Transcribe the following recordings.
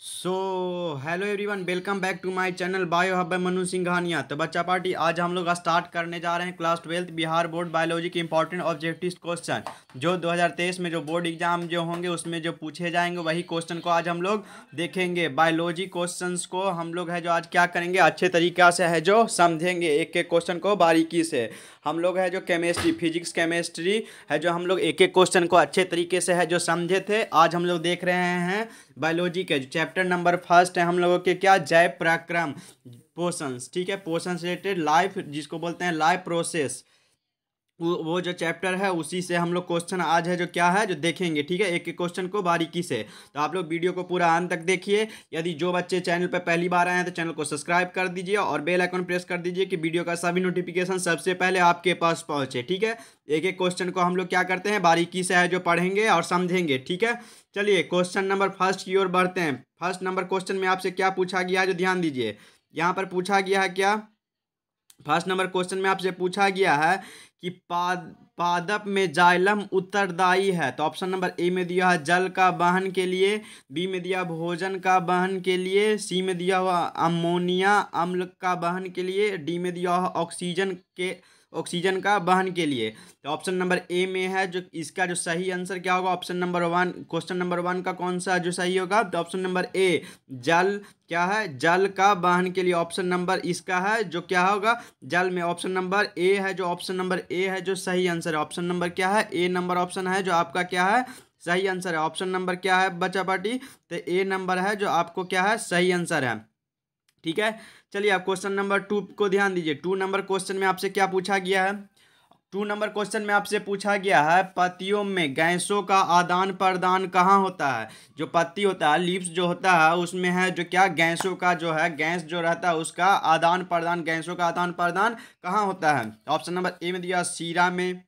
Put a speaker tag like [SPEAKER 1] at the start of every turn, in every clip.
[SPEAKER 1] so hello everyone welcome back to my channel bio hub Manu Singhania तो बच्चा party आज हम लोग स्टार्ट करने जा रहे हैं class twelfth Bihar board biology के इंपॉर्टेंट ऑब्जेक्टिव क्वेश्चन जो 2023 में जो बोर्ड एग्जाम जो होंगे उसमें जो पूछे जाएंगे वही क्वेश्चन को आज हम लोग देखेंगे बायोलॉजी क्वेश्चन को हम लोग है जो आज क्या करेंगे अच्छे तरीक़ा से है जो समझेंगे एक एक क्वेश्चन को बारीकी से हम लोग है जो केमिस्ट्री फिजिक्स केमिस्ट्री है जो हम लोग एक एक क्वेश्चन को अच्छे तरीके से है जो समझे थे आज हम लोग देख रहे हैं बायोलॉजी के चैप्टर नंबर फर्स्ट है हम लोगों के क्या जैव पराक्रम पोषण ठीक है पोषण रिलेटेड लाइफ जिसको बोलते हैं लाइफ प्रोसेस वो जो चैप्टर है उसी से हम लोग क्वेश्चन आज है जो क्या है जो देखेंगे ठीक है एक एक क्वेश्चन को बारीकी से तो आप लोग वीडियो को पूरा अंत तक देखिए यदि जो बच्चे चैनल पर पहली बार आए हैं तो चैनल को सब्सक्राइब कर दीजिए और बेल आइकन प्रेस कर दीजिए कि वीडियो का सभी नोटिफिकेशन सबसे पहले आपके पास पहुँचे ठीक है एक एक क्वेश्चन को हम लोग क्या करते हैं बारीकी से है जो पढ़ेंगे और समझेंगे ठीक है चलिए क्वेश्चन नंबर फर्स्ट की ओर बढ़ते हैं फर्स्ट नंबर क्वेश्चन में आपसे क्या पूछा गया है जो ध्यान दीजिए यहाँ पर पूछा गया है क्या फर्स्ट नंबर क्वेश्चन में आपसे पूछा गया है कि पाद पादप में जाइलम उत्तरदायी है तो ऑप्शन नंबर ए में दिया है जल का वहन के लिए बी में दिया भोजन का वहन के लिए सी में दिया हुआ अमोनिया अम्ल का वहन के लिए डी में दिया हुआ ऑक्सीजन के ऑक्सीजन का वहन के लिए तो ऑप्शन नंबर ए में है जो इसका जो सही आंसर क्या होगा option number one question number one का कौन सा जो सही होगा तो ऑप्शन नंबर ए जल क्या है जल का वाहन के लिए ऑप्शन नंबर इसका है जो क्या होगा जल में ऑप्शन नंबर ए है जो ऑप्शन नंबर ए है जो सही आंसर है ऑप्शन नंबर क्या है ए नंबर ऑप्शन है जो आपका क्या है सही आंसर है ऑप्शन नंबर क्या है बच्चा पार्टी तो ए नंबर है जो आपको क्या है सही आंसर है ठीक है चलिए आप क्वेश्चन नंबर टू को ध्यान दीजिए टू नंबर क्वेश्चन में आपसे क्या पूछा गया है टू नंबर क्वेश्चन में आपसे पूछा गया है पतियों में गैसों का आदान प्रदान कहाँ होता है जो पत्ती होता है लिप्स जो होता है उसमें है जो क्या गैसों का जो है गैस जो रहता है उसका आदान प्रदान गैसों का आदान प्रदान कहाँ होता है ऑप्शन नंबर ए में दिया सीरा में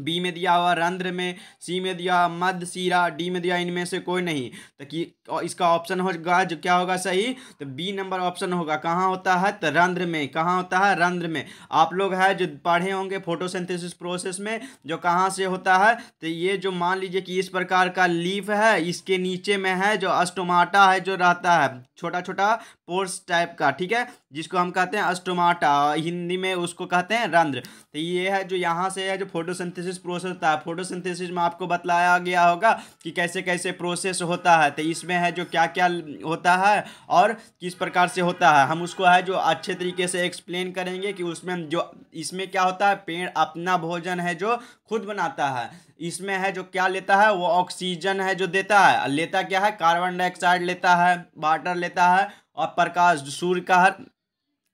[SPEAKER 1] बी में दिया हुआ रंध्र में सी में दिया मध्य सीरा डी में दिया इनमें से कोई नहीं तो कि इसका ऑप्शन होगा जो क्या होगा सही तो बी नंबर ऑप्शन होगा कहाँ होता है तो रंध्र में कहाँ होता है रंध्र में आप लोग है जो पढ़े होंगे फोटोसिंथेसिस प्रोसेस में जो कहाँ से होता है तो ये जो मान लीजिए कि इस प्रकार का लीफ है इसके नीचे में है जो अस्टोमाटा है जो रहता है छोटा छोटा पोर्स टाइप का ठीक है जिसको हम कहते हैं अस्टोमाटा हिंदी में उसको कहते हैं रंध्र तो ये है जो यहाँ से है जो फोटोसिंथेसिस प्रोसेस होता है फोटोसिंथेसिस में आपको बतलाया गया होगा कि कैसे कैसे प्रोसेस होता है तो इसमें है जो क्या क्या होता है और किस प्रकार से होता है हम उसको है जो अच्छे तरीके से एक्सप्लेन करेंगे कि उसमें जो इसमें क्या होता है पेड़ अपना भोजन है जो खुद बनाता है इसमें है जो क्या लेता है वो ऑक्सीजन है जो देता है लेता क्या है कार्बन डाइऑक्साइड लेता है वाटर लेता है और प्रकाश सूर्य का हर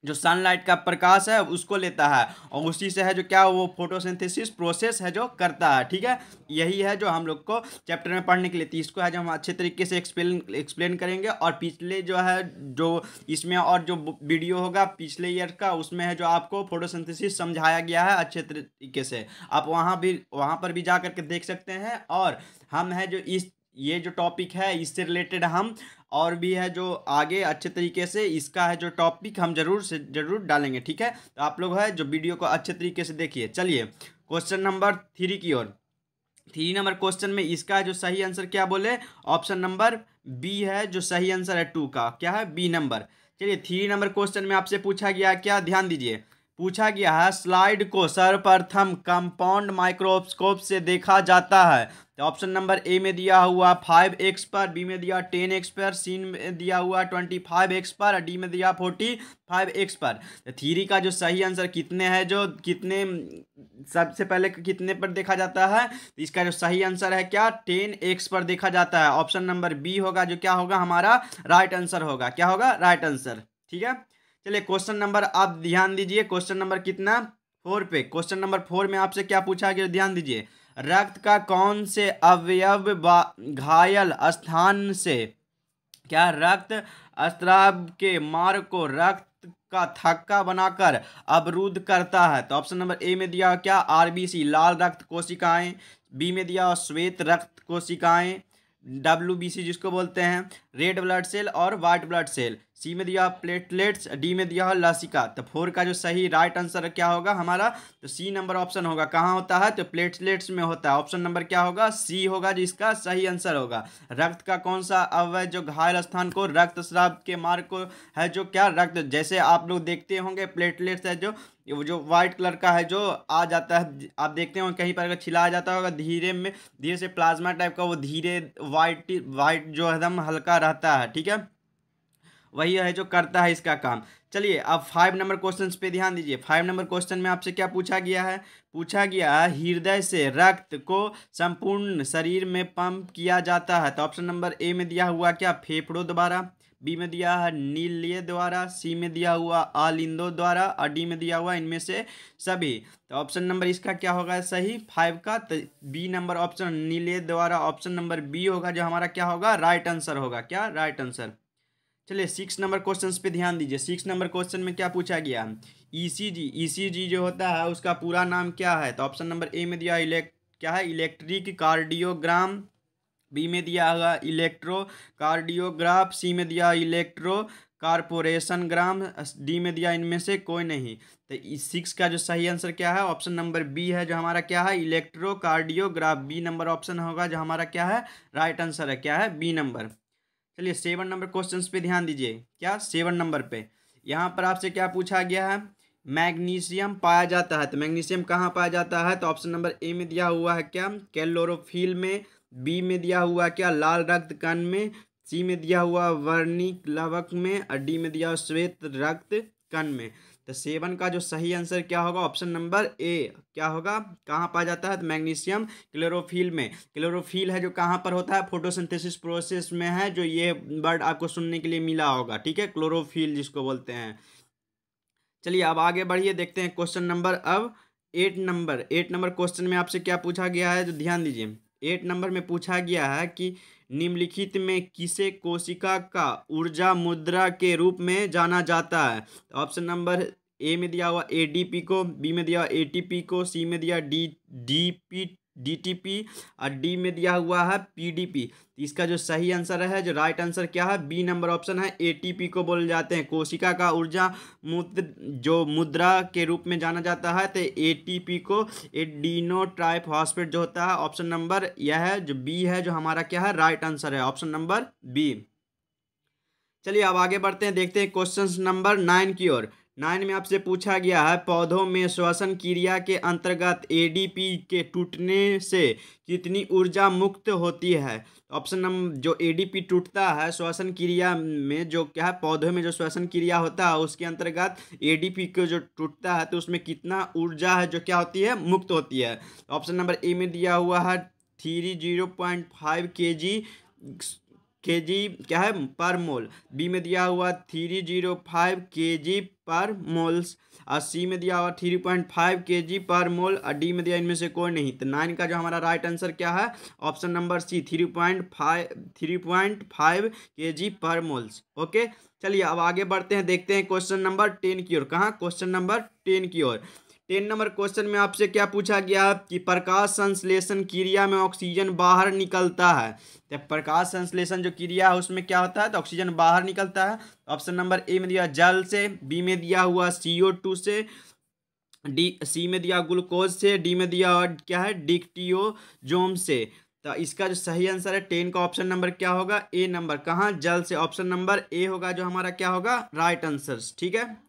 [SPEAKER 1] जो सनलाइट का प्रकाश है उसको लेता है और उसी से है जो क्या वो फोटोसिंथेसिस प्रोसेस है जो करता है ठीक है यही है जो हम लोग को चैप्टर में पढ़ने के लिए थी इसको है जो हम अच्छे तरीके से एक्सप्लेन एक्सप्लेन करेंगे और पिछले जो है जो इसमें और जो वीडियो होगा पिछले ईयर का उसमें है जो आपको फोटोसिंथेसिस समझाया गया है अच्छे तरीके से आप वहाँ भी वहाँ पर भी जा करके देख सकते हैं और हम है जो इस ये जो टॉपिक है इससे रिलेटेड हम और भी है जो आगे अच्छे तरीके से इसका है जो टॉपिक हम जरूर से जरूर डालेंगे ठीक है तो आप लोग है जो वीडियो को अच्छे तरीके से देखिए चलिए क्वेश्चन नंबर थ्री की ओर थ्री नंबर क्वेश्चन में इसका जो सही आंसर क्या बोले ऑप्शन नंबर बी है जो सही आंसर है टू का क्या है बी नंबर चलिए थ्री नंबर क्वेश्चन में आपसे पूछा गया क्या ध्यान दीजिए पूछा गया है स्लाइड को सर्वप्रथम कंपाउंड माइक्रोस्कोप से देखा जाता है तो ऑप्शन नंबर ए में दिया हुआ फाइव एक्स पर बी में दिया टेन एक्स पर सी में दिया हुआ ट्वेंटी फाइव एक्स पर और डी में दिया फोर्टी फाइव एक्स पर तो थीरी का जो सही आंसर कितने है जो कितने सबसे पहले कितने पर देखा जाता है तो इसका जो सही आंसर है क्या टेन एक्स पर देखा जाता है ऑप्शन नंबर बी होगा जो क्या होगा हमारा राइट आंसर होगा क्या होगा राइट आंसर ठीक है चलिए क्वेश्चन नंबर आप ध्यान दीजिए क्वेश्चन नंबर कितना फोर पे क्वेश्चन नंबर फोर में आपसे क्या पूछा गया ध्यान दीजिए रक्त का कौन से अवयव घायल स्थान से क्या रक्त स्त्राव के मार्ग को रक्त का थक्का बनाकर अवरुद्ध करता है तो ऑप्शन नंबर ए में दिया क्या आरबीसी लाल रक्त कोशिकाएं बी में दिया श्वेत रक्त कोशिकाएं डब्ल्यू बी सी जिसको बोलते हैं रेड ब्लड सेल और वाइट ब्लड सेल सी में दिया प्लेटलेट्स डी में दिया लसिका तो फोर का जो सही राइट आंसर क्या होगा हमारा तो सी नंबर ऑप्शन होगा कहाँ होता है तो प्लेटलेट्स में होता है ऑप्शन नंबर क्या होगा सी होगा जिसका सही आंसर होगा रक्त का कौन सा अवय जो घायल स्थान को रक्त श्राव के मार्ग को है जो क्या रक्त जैसे आप लोग देखते होंगे प्लेटलेट्स है जो जो व्हाइट कलर का है जो आ जाता है आप देखते हो कहीं पर अगर छिलाया जाता होगा धीरे में धीरे से प्लाज्मा टाइप का वो धीरे वाइट वाइट जो एकदम हल्का रहता है ठीक है वही है जो करता है इसका काम चलिए अब फाइव नंबर क्वेश्चन पे ध्यान दीजिए फाइव नंबर क्वेश्चन में आपसे क्या पूछा गया है पूछा गया है हृदय से रक्त को संपूर्ण शरीर में पंप किया जाता है तो ऑप्शन नंबर ए में दिया हुआ क्या फेफड़ों द्वारा बी में दिया है नीलिय द्वारा सी में दिया हुआ आलिंदो द्वारा और डी में दिया हुआ इनमें से सभी तो ऑप्शन नंबर इसका क्या होगा सही फाइव का तो बी नंबर ऑप्शन नीलिय द्वारा ऑप्शन नंबर बी होगा जो हमारा क्या होगा राइट आंसर होगा क्या राइट आंसर चलिए सिक्स नंबर क्वेश्चन पे ध्यान दीजिए सिक्स नंबर क्वेश्चन में क्या पूछा गया ईसीजी e ईसीजी e जो होता है उसका पूरा नाम क्या है तो ऑप्शन नंबर ए में दिया इलेक्ट क्या है इलेक्ट्रिक कार्डियोग्राम बी में दिया होगा इलेक्ट्रो कार्डियोग्राफ सी में दिया इलेक्ट्रो कारपोरेशन ग्राम डी में दिया इनमें से कोई नहीं तो इस सिक्स का जो सही आंसर क्या है ऑप्शन नंबर बी है जो हमारा क्या है इलेक्ट्रोकार्डियोग्राफ बी नंबर ऑप्शन होगा जो हमारा क्या है राइट आंसर है क्या है बी नंबर चलिए सेवन नंबर क्वेश्चन पे ध्यान दीजिए क्या सेवन नंबर पे यहाँ पर आपसे क्या पूछा गया है मैग्नीशियम पाया जाता है तो मैग्नीशियम कहाँ पाया जाता है तो ऑप्शन नंबर ए में दिया हुआ है क्या कैलोरोफिल में बी में दिया हुआ क्या लाल रक्त कण में सी में दिया हुआ वर्णिक लवक में और डी में दिया हुआ श्वेत रक्त कण में तो सेवन का जो सही आंसर क्या होगा ऑप्शन नंबर ए क्या होगा कहाँ पाया जाता है तो मैग्नीशियम क्लोरोफिल में क्लोरोफिल है जो कहाँ पर होता है फोटोसिंथेसिस प्रोसेस में है जो ये वर्ड आपको सुनने के लिए मिला होगा ठीक है क्लोरोफिल जिसको बोलते हैं चलिए अब आगे बढ़िए देखते हैं क्वेश्चन नंबर अब eight number eight number question में आपसे क्या पूछा गया है जो तो ध्यान दीजिए एट नंबर में पूछा गया है कि निम्नलिखित में किसे कोशिका का ऊर्जा मुद्रा के रूप में जाना जाता है ऑप्शन नंबर ए में दिया हुआ ए डी पी को बी में दिया हुआ ए टी पी को सी में दिया D D P D T P और डी में दिया हुआ है पी डी पी इसका जो सही आंसर है जो राइट आंसर क्या है बी नंबर ऑप्शन है पी को बोले जाते हैं कोशिका का ऊर्जा मुद्र जो मुद्रा के रूप में जाना जाता है तो ए टी पी को एडीनो ट्राइप हॉस्पिट जो होता है ऑप्शन नंबर यह है जो बी है जो हमारा क्या है राइट आंसर है ऑप्शन नंबर बी चलिए अब आगे बढ़ते हैं देखते हैं क्वेश्चन नंबर नाइन की ओर नाइन में आपसे पूछा गया है पौधों में श्वसन क्रिया के अंतर्गत एडीपी के टूटने से कितनी ऊर्जा मुक्त होती है ऑप्शन नंबर जो एडीपी टूटता है श्वसन क्रिया में जो क्या है पौधों में जो श्वसन क्रिया होता है उसके अंतर्गत एडीपी को जो टूटता है तो उसमें कितना ऊर्जा है जो क्या होती है मुक्त होती है ऑप्शन नंबर ए में दिया हुआ है three zero point five K जी के जी क्या है पर मोल बी में दिया हुआ three zero five K G पर मोल्स और सी में दिया हुआ three point five K G पर मोल और डी में दिया इनमें से कोई नहीं तो नाइन का जो हमारा राइट आंसर क्या है option number C three point five three point five K G पर मोल्स ओके चलिए अब आगे बढ़ते हैं देखते हैं क्वेश्चन नंबर टेन की ओर कहाँ क्वेश्चन नंबर टेन की ओर टेन नंबर क्वेश्चन में आपसे क्या पूछा गया कि प्रकाश संश्लेषण क्रिया में ऑक्सीजन बाहर निकलता है तो प्रकाश संश्लेषण जो क्रिया है उसमें क्या होता है तो ऑक्सीजन बाहर निकलता है तो ऑप्शन नंबर ए में दिया जल से बी में दिया हुआ सी टू से डी सी में दिया ग्लूकोज से डी में दिया क्या है जोम से तो इसका जो सही आंसर है टेन का ऑप्शन नंबर क्या होगा ए नंबर कहाँ जल से ऑप्शन नंबर ए होगा जो हमारा क्या होगा राइट आंसर ठीक है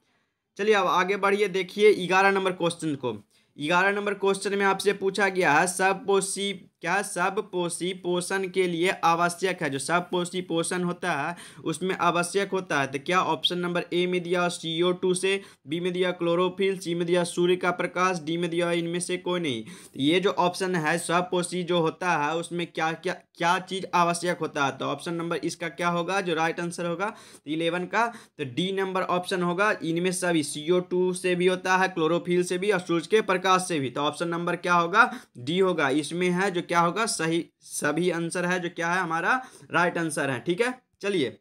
[SPEAKER 1] चलिए अब आगे बढ़िए देखिए ग्यारह नंबर क्वेश्चन को ग्यारह नंबर क्वेश्चन में आपसे पूछा गया है सब पोसी क्या सब पोषी पोषण के लिए आवश्यक है जो सब पोषी पोषण होता है उसमें आवश्यक होता है तो क्या ऑप्शन नंबर ए में दिया सी ओ टू से बी में दिया क्लोरोफिल सी में दिया सूर्य का प्रकाश डी में दिया इनमें से कोई नहीं तो ये जो ऑप्शन है सब पोषी जो होता है उसमें क्या क्या क्या चीज़ आवश्यक होता है तो ऑप्शन नंबर इसका क्या होगा जो राइट आंसर होगा इलेवन का तो डी नंबर ऑप्शन होगा इनमें सभी सी ओ टू से भी होता है क्लोरोफिल से भी और सूर्य के प्रकाश से भी तो ऑप्शन नंबर क्या होगा डी होगा इसमें है जो क्या होगा सही सभी आंसर है जो क्या है हमारा राइट आंसर है ठीक है चलिए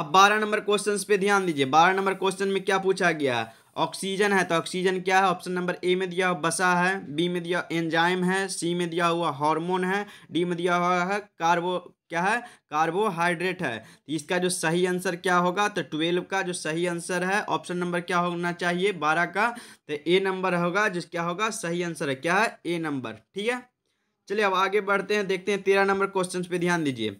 [SPEAKER 1] अब बारह नंबर क्वेश्चन पे ध्यान दीजिए बारह नंबर क्वेश्चन में क्या पूछा गया है ऑक्सीजन है तो ऑक्सीजन क्या है ऑप्शन नंबर ए में दिया हुआ बसा है बी में दिया एंजाइम है सी में दिया हुआ हार्मोन है डी में दिया हुआ है कार्बो क्या है कार्बोहाइड्रेट है तो इसका जो सही आंसर क्या होगा तो ट्वेल्व का जो सही आंसर है ऑप्शन नंबर क्या होना चाहिए बारह का तो ए नंबर होगा जिस क्या होगा सही आंसर है क्या है ए नंबर ठीक है चलिए अब आगे बढ़ते हैं देखते हैं तेरह नंबर क्वेश्चन पे ध्यान दीजिए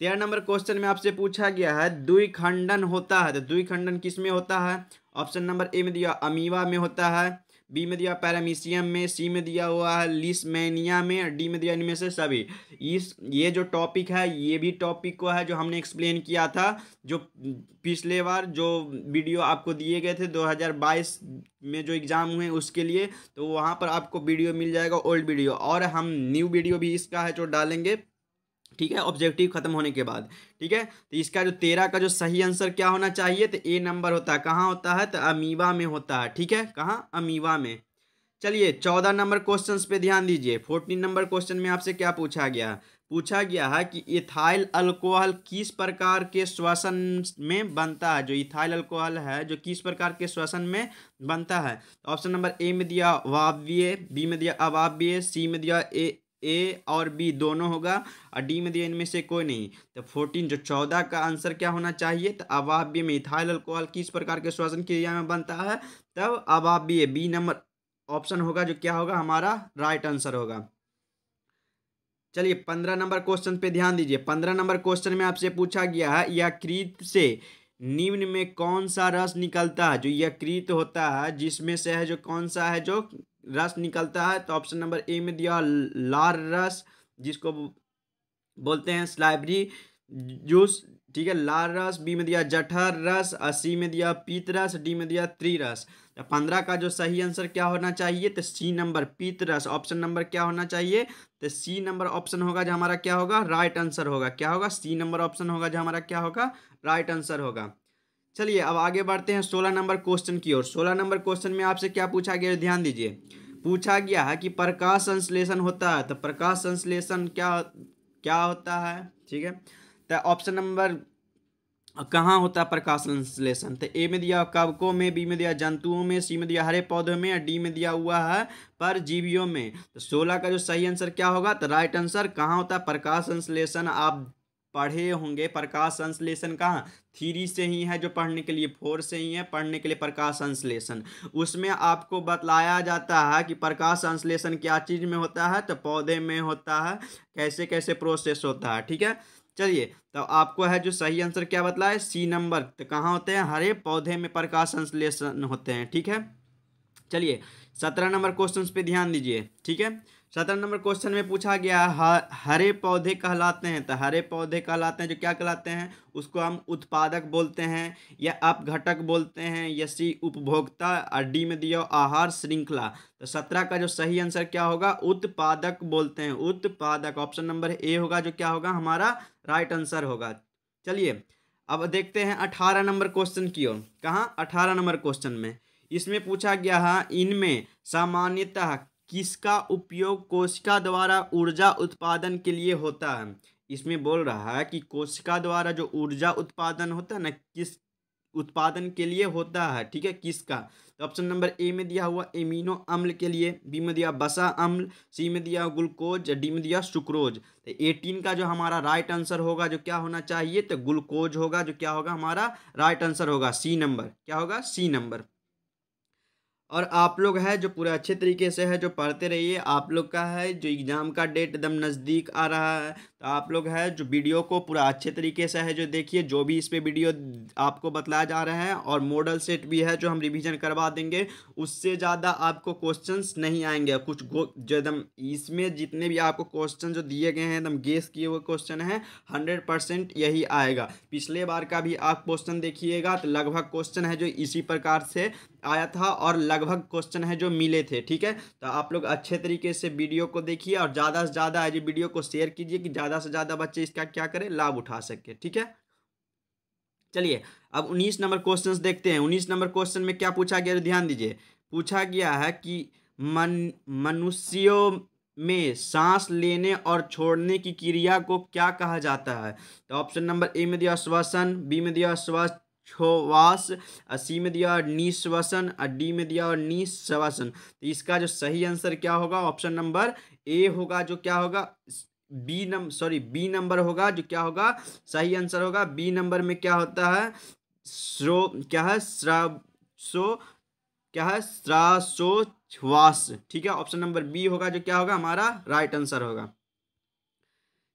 [SPEAKER 1] तेरह नंबर क्वेश्चन में आपसे पूछा गया है दुई खंडन होता है तो दुई खंडन किस में होता है ऑप्शन नंबर ए में दिया अमीवा में होता है बी में दिया पैरामीशियम में सी में दिया हुआ है लिसमैनिया में डी में दिया इनमें से सभी इस ये जो टॉपिक है ये भी टॉपिक को है जो हमने एक्सप्लेन किया था जो पिछले बार जो वीडियो आपको दिए गए थे 2022 में जो एग्ज़ाम हुए उसके लिए तो वहाँ पर आपको वीडियो मिल जाएगा ओल्ड वीडियो और हम न्यू वीडियो भी इसका है जो डालेंगे ठीक है ऑब्जेक्टिव खत्म होने के बाद ठीक है तो इसका जो तेरह का जो सही आंसर क्या होना चाहिए तो ए नंबर होता है कहाँ होता है तो अमीवा में होता है ठीक है कहाँ अमीवा में चलिए चौदह नंबर क्वेश्चन पे ध्यान दीजिए फोर्टीन नंबर क्वेश्चन में आपसे क्या पूछा गया पूछा गया है कि इथाइल अल्कोहल किस प्रकार के श्वसन में बनता है जो इथाइल अल्कोहल है जो किस प्रकार के श्वसन में बनता है ऑप्शन नंबर ए में दिया वाव्य बी में दिया अवाव्य सी में दिया ए ए और बी दोनों होगा और डी में दिया इनमें से कोई नहीं तो फोर्टीन जो चौदह का आंसर क्या होना चाहिए तो अवाब्य मिथाइल अल्कोहल किस प्रकार के श्वसन क्रिया में बनता है तब अवाब्य बी नंबर ऑप्शन होगा जो क्या होगा हमारा राइट आंसर होगा चलिए पंद्रह नंबर क्वेश्चन पे ध्यान दीजिए पंद्रह नंबर क्वेश्चन में आपसे पूछा गया है यकृत से निम्न में कौन सा रस निकलता है जो यकृत होता है जिसमें से है जो कौन सा है जो रस निकलता है तो ऑप्शन नंबर ए में दिया लार रस जिसको बोलते हैं स्लाइबरी जूस ठीक है लाल रस बी में दिया जठर रस सी में दिया पीत रस डी में दिया त्री तो पंद्रह का जो सही आंसर क्या होना चाहिए तो सी नंबर पीत रस ऑप्शन नंबर क्या होना चाहिए तो सी नंबर ऑप्शन होगा जो हमारा क्या होगा राइट आंसर होगा क्या होगा सी नंबर ऑप्शन होगा जो हमारा क्या होगा राइट आंसर होगा चलिए अब आगे बढ़ते हैं सोलह नंबर क्वेश्चन की ओर सोलह नंबर क्वेश्चन में आपसे क्या पूछा गया ध्यान दीजिए पूछा गया है कि प्रकाश संश्लेषण होता है तो प्रकाश संश्लेषण क्या क्या होता है ठीक है तो ऑप्शन नंबर कहाँ होता है प्रकाश संश्लेषण तो ए में दिया कवकों में बी में दिया जंतुओं में सी में दिया हरे पौधों में या डी में दिया हुआ है पर जीवियों में तो सोलह का जो सही आंसर क्या होगा तो राइट आंसर कहाँ होता है प्रकाश संश्लेषण आप पढ़े होंगे प्रकाश संश्लेषण कहाँ थ्री से ही है जो पढ़ने के लिए फोर से ही है पढ़ने के लिए प्रकाश संश्लेषण उसमें आपको बतलाया जाता है कि प्रकाश संश्लेषण क्या चीज़ में होता है तो पौधे में होता है कैसे कैसे प्रोसेस होता है ठीक है चलिए तो आपको है जो सही आंसर क्या है सी नंबर तो कहाँ होते हैं हरे पौधे में प्रकाश संश्लेषण होते हैं ठीक है चलिए सत्रह नंबर क्वेश्चन पे ध्यान दीजिए ठीक है सत्रह नंबर क्वेश्चन में पूछा गया हरे पौधे कहलाते हैं तो हरे पौधे कहलाते हैं जो क्या कहलाते हैं उसको हम उत्पादक बोलते हैं या अपघटक बोलते हैं या सी उपभोक्ता और डी में दिया आहार श्रृंखला तो सत्रह का जो सही आंसर क्या होगा उत्पादक बोलते हैं उत्पादक ऑप्शन नंबर ए होगा जो क्या होगा हमारा राइट आंसर होगा चलिए अब देखते हैं अठारह नंबर क्वेश्चन की ओर कहाँ अठारह नंबर क्वेश्चन में इसमें पूछा गया है हाँ, इनमें सामान्यतः किसका उपयोग कोशिका द्वारा ऊर्जा उत्पादन के लिए होता है इसमें बोल रहा है कि कोशिका द्वारा जो ऊर्जा उत्पादन होता है ना किस उत्पादन के लिए होता है ठीक है किसका तो ऑप्शन नंबर ए में दिया हुआ एमिनो अम्ल के लिए बी में दिया बसा अम्ल सी में दिया ग्लूकोज डी में दिया सुक्रोज तो एटीन का जो हमारा राइट आंसर होगा जो क्या होना चाहिए तो ग्लूकोज होगा जो क्या होगा हमारा राइट आंसर होगा सी नंबर क्या होगा सी नंबर और आप लोग है जो पूरा अच्छे तरीके से है जो पढ़ते रहिए आप लोग का है जो एग्ज़ाम का डेट एकदम नज़दीक आ रहा है तो आप लोग है जो वीडियो को पूरा अच्छे तरीके से है जो देखिए जो भी इस पर वीडियो आपको बतलाया जा रहा है और मॉडल सेट भी है जो हम रिविजन करवा देंगे उससे ज़्यादा आपको क्वेश्चन नहीं आएंगे कुछ जो एकदम इसमें जितने भी आपको क्वेश्चन जो दिए गए हैं एकदम गेस किए हुए क्वेश्चन हैं हंड्रेड परसेंट यही आएगा पिछले बार का भी आप क्वेश्चन देखिएगा तो लगभग क्वेश्चन है जो इसी प्रकार से आया था और लगभग क्वेश्चन है जो मिले थे ठीक है तो आप लोग अच्छे तरीके से वीडियो को देखिए और ज़्यादा से ज़्यादा वीडियो को शेयर कीजिए कि ज़्यादा ज़्यादा से ज़्यादा बच्चे इसका क्या करें लाभ उठा सके ठीक है चलिए अब उन्नीस नंबर क्वेश्चन देखते हैं उन्नीस नंबर क्वेश्चन में क्या पूछा गया ध्यान दीजिए पूछा गया है कि मन मनुष्यों में सांस लेने और छोड़ने की क्रिया को क्या कहा जाता है तो ऑप्शन नंबर ए में दिया श्वसन बी में दिया श्वास छोवास सी में दिया निश्वसन और डी में दिया और निश्वसन तो इसका जो सही आंसर क्या होगा ऑप्शन नंबर ए होगा जो क्या होगा B number sorry B number होगा जो क्या होगा सही आंसर होगा बी नंबर में क्या होता है श्रो क्या है श्राव सो क्या है श्रासोच्छ्वास ठीक है ऑप्शन नंबर बी होगा जो क्या होगा हमारा राइट आंसर होगा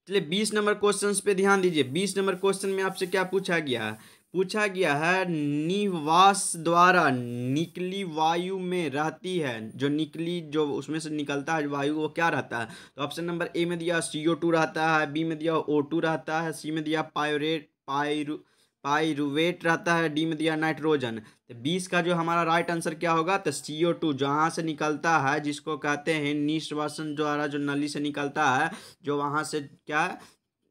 [SPEAKER 1] चलिए बीस नंबर क्वेश्चन पे ध्यान दीजिए बीस नंबर क्वेश्चन में आपसे क्या पूछा गया है पूछा गया है निवास द्वारा निकली वायु में रहती है जो निकली जो उसमें से निकलता है वायु वो क्या रहता है तो ऑप्शन नंबर ए में दिया सी ओ टू रहता है बी में दिया ओ टू रहता है सी में दिया पायोरेट पायरू पायरुवेट रहता है डी में दिया नाइट्रोजन तो बीस का जो हमारा राइट आंसर क्या होगा तो सी ओ टू जहाँ से निकलता है जिसको कहते हैं निश्वासन द्वारा जो नली से निकलता है जो वहाँ से क्या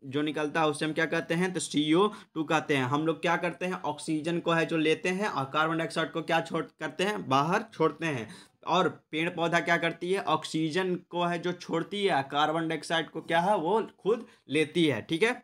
[SPEAKER 1] जो निकलता है उसे हम क्या कहते हैं तो सी ओ टू कहते हैं हम लोग क्या करते हैं ऑक्सीजन को है जो लेते हैं और कार्बन डाइऑक्साइड को क्या छोड़ करते हैं बाहर छोड़ते हैं और पेड़ पौधा क्या करती है ऑक्सीजन को है जो छोड़ती है कार्बन डाइऑक्साइड को क्या है वो खुद लेती है ठीक है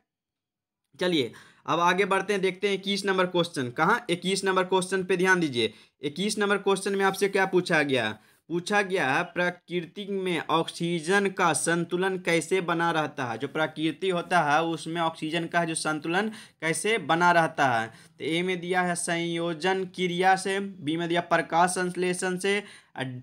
[SPEAKER 1] चलिए अब आगे बढ़ते हैं देखते हैं इक्कीस नंबर क्वेश्चन कहाँ इक्कीस नंबर क्वेश्चन पे ध्यान दीजिए इक्कीस नंबर क्वेश्चन में आपसे क्या पूछा गया पूछा गया है प्रकृति में ऑक्सीजन का संतुलन कैसे बना रहता है जो प्रकृति होता है उसमें ऑक्सीजन का जो संतुलन कैसे बना रहता है तो ए में दिया है संयोजन क्रिया से बी में दिया प्रकाश संश्लेषण से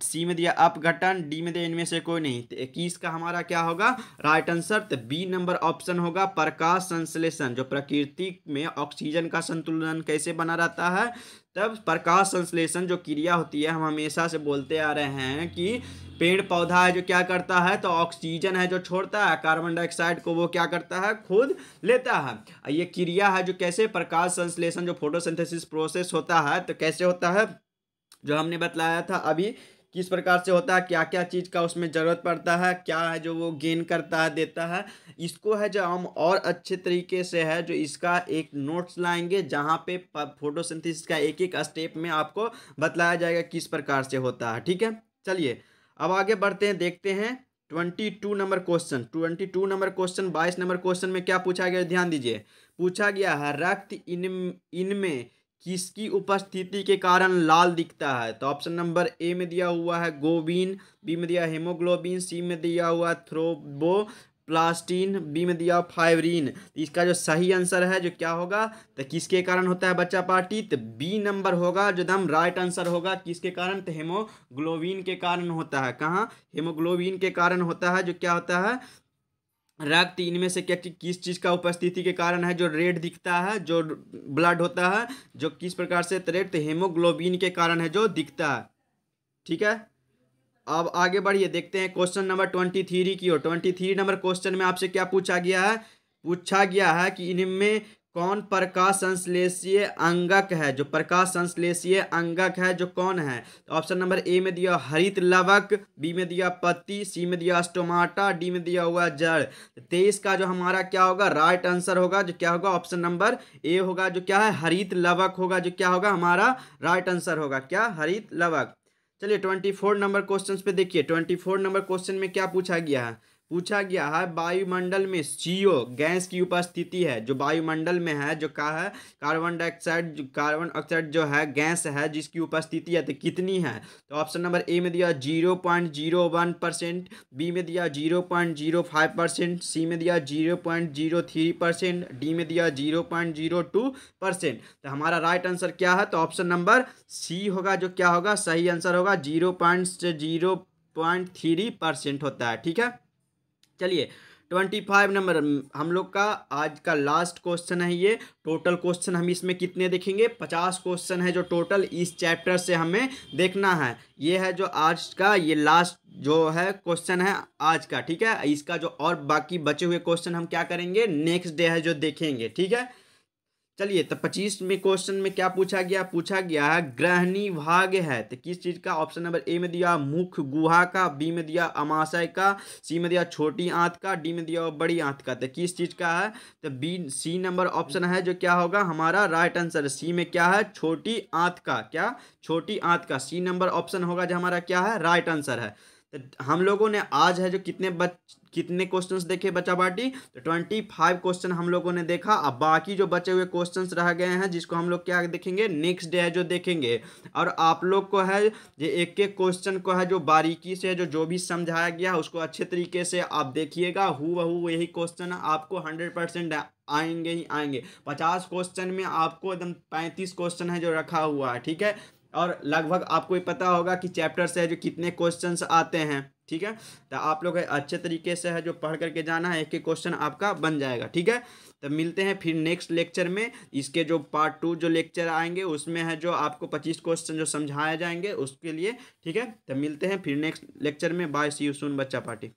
[SPEAKER 1] सी में दिया अपघटन डी में दिया इनमें से कोई नहीं तो इक्कीस का हमारा क्या होगा राइट आंसर तो बी नंबर ऑप्शन होगा प्रकाश संश्लेषण जो प्रकृति में ऑक्सीजन का संतुलन कैसे बना रहता है तब प्रकाश संश्लेषण जो क्रिया होती है हम हमेशा से बोलते आ रहे हैं कि पेड़ पौधा है जो क्या करता है तो ऑक्सीजन है जो छोड़ता है कार्बन डाइऑक्साइड को वो क्या करता है खुद लेता है ये क्रिया है जो कैसे प्रकाश संश्लेषण जो फोटोसिंथेसिस प्रोसेस होता है तो कैसे होता है जो हमने बतलाया था अभी किस प्रकार से होता है क्या क्या चीज़ का उसमें ज़रूरत पड़ता है क्या है जो वो गेन करता है देता है इसको है जो हम और अच्छे तरीके से है जो इसका एक नोट्स लाएंगे जहाँ पे फोटोसिंथेसिस का एक एक स्टेप में आपको बतलाया जाएगा किस प्रकार से होता है ठीक है चलिए अब आगे बढ़ते हैं देखते हैं twenty two number question twenty two number question बाईस नंबर क्वेश्चन में क्या पूछा गया ध्यान दीजिए पूछा गया है रक्त इन इनमें किसकी उपस्थिति के कारण लाल दिखता है तो ऑप्शन नंबर ए में दिया हुआ है गोबिन बी में दिया हेमोग्लोबिन सी में दिया हुआ थ्रोबो प्लास्टीन बी में दिया फाइवरीन तो इसका जो सही आंसर है जो क्या होगा तो किसके कारण होता है बच्चा पार्टी तो बी नंबर होगा जो दम राइट आंसर होगा किसके कारण तो हेमोग्लोबिन के कारण होता है कहाँ हेमोग्लोबिन के कारण होता है जो क्या होता है रक्त तो इनमें से क्या किस चीज़ का उपस्थिति के कारण है जो रेड दिखता है जो ब्लड होता है जो किस प्रकार से रेड तो हेमोग्लोबिन के कारण है जो दिखता है ठीक है अब आगे बढ़िए देखते हैं क्वेश्चन नंबर ट्वेंटी थ्री की ओर ट्वेंटी थ्री नंबर क्वेश्चन में आपसे क्या पूछा गया है पूछा गया है कि इनमें कौन प्रकाश संश्लेषीय अंगक है जो प्रकाश संश्लेषीय अंगक है जो कौन है तो ऑप्शन नंबर ए में दिया हरित लवक बी में दिया पत्ती सी में दिया स्टोमाटा डी में दिया हुआ जड़ तो तेईस का जो हमारा क्या होगा राइट आंसर होगा जो क्या होगा ऑप्शन नंबर ए होगा जो क्या है हरित लवक होगा जो क्या होगा हमारा राइट आंसर होगा क्या हरित लवक चलिए ट्वेंटी फोर नंबर क्वेश्चन पे देखिए ट्वेंटी फोर नंबर क्वेश्चन में क्या पूछा गया है पूछा गया है वायुमंडल में सीओ गैस की उपस्थिति है जो वायुमंडल में है जो कहा है कार्बन डाइऑक्साइड कार्बन ऑक्साइड जो है गैस है जिसकी उपस्थिति है तो कितनी है तो ऑप्शन नंबर ए में दिया zero point zero one percent B में दिया zero point zero five percent C में दिया zero point zero three percent D में दिया zero point zero two percent तो हमारा राइट आंसर क्या है तो ऑप्शन नंबर सी होगा जो क्या होगा सही आंसर होगा zero point zero point three percent होता है ठीक है चलिए ट्वेंटी फाइव नंबर हम लोग का आज का लास्ट क्वेश्चन है ये टोटल क्वेश्चन हम इसमें कितने देखेंगे पचास क्वेश्चन है जो टोटल इस चैप्टर से हमें देखना है ये है जो आज का ये लास्ट जो है क्वेश्चन है आज का ठीक है इसका जो और बाकी बचे हुए क्वेश्चन हम क्या करेंगे नेक्स्ट डे है जो देखेंगे ठीक है चलिए तो पच्चीस में क्वेश्चन में क्या पूछा गया पूछा गया है ग्रहणी भाग है तो किस चीज़ का ऑप्शन नंबर ए में दिया मुख गुहा का बी में दिया अमाशय का सी में दिया छोटी आंत का डी में दिया बड़ी आंत का तो किस चीज़ का है तो बी सी नंबर ऑप्शन है जो क्या होगा हमारा राइट आंसर सी में क्या है छोटी आंत का क्या छोटी आंत का सी नंबर ऑप्शन होगा जो हमारा क्या है राइट आंसर है तो हम लोगों ने आज है जो कितने बच कितने क्वेश्चंस देखे बचा बाटी तो ट्वेंटी फाइव क्वेश्चन हम लोगों ने देखा अब बाकी जो बचे हुए क्वेश्चंस रह गए हैं जिसको हम लोग क्या देखेंगे नेक्स्ट डे है जो देखेंगे और आप लोग को है ये एक एक क्वेश्चन को है जो बारीकी से जो जो भी समझाया गया उसको अच्छे तरीके से आप देखिएगा हु बहू यही क्वेश्चन आपको हंड्रेड परसेंट आएंगे ही आएंगे पचास क्वेश्चन में आपको एकदम पैंतीस क्वेश्चन है जो रखा हुआ है ठीक है और लगभग आपको पता होगा कि चैप्टर से जो कितने क्वेश्चंस आते हैं ठीक है तो आप लोग अच्छे तरीके से है जो पढ़ करके जाना है एक एक क्वेश्चन आपका बन जाएगा ठीक है तो मिलते हैं फिर नेक्स्ट लेक्चर में इसके जो पार्ट टू जो लेक्चर आएंगे उसमें है जो आपको पच्चीस क्वेश्चन जो समझाए जाएंगे उसके लिए ठीक है तो मिलते हैं फिर नेक्स्ट लेक्चर में बाय सी यू सुन बच्चा पार्टी